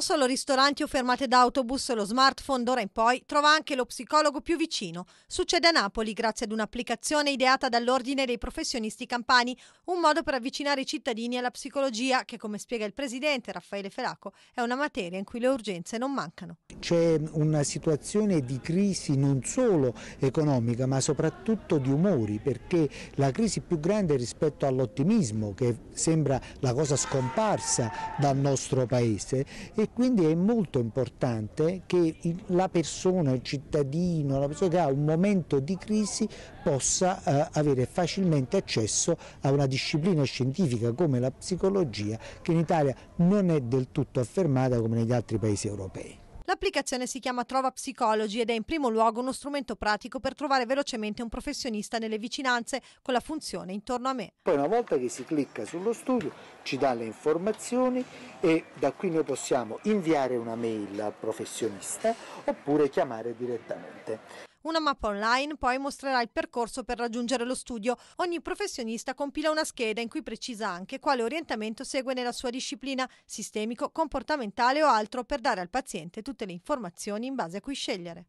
non solo ristoranti o fermate d'autobus, lo smartphone d'ora in poi trova anche lo psicologo più vicino. Succede a Napoli grazie ad un'applicazione ideata dall'Ordine dei professionisti campani, un modo per avvicinare i cittadini alla psicologia che, come spiega il presidente Raffaele Felaco, è una materia in cui le urgenze non mancano. C'è una situazione di crisi non solo economica ma soprattutto di umori perché la crisi più grande rispetto all'ottimismo che sembra la cosa scomparsa dal nostro paese e quindi è molto importante che la persona, il cittadino, la persona che ha un momento di crisi possa eh, avere facilmente accesso a una disciplina scientifica come la psicologia che in Italia non è del tutto affermata come negli altri paesi europei. L'applicazione si chiama Trova Psicologi ed è in primo luogo uno strumento pratico per trovare velocemente un professionista nelle vicinanze con la funzione intorno a me. Poi una volta che si clicca sullo studio ci dà le informazioni e da qui noi possiamo inviare una mail al professionista oppure chiamare direttamente. Una mappa online poi mostrerà il percorso per raggiungere lo studio. Ogni professionista compila una scheda in cui precisa anche quale orientamento segue nella sua disciplina, sistemico, comportamentale o altro, per dare al paziente tutte le informazioni in base a cui scegliere.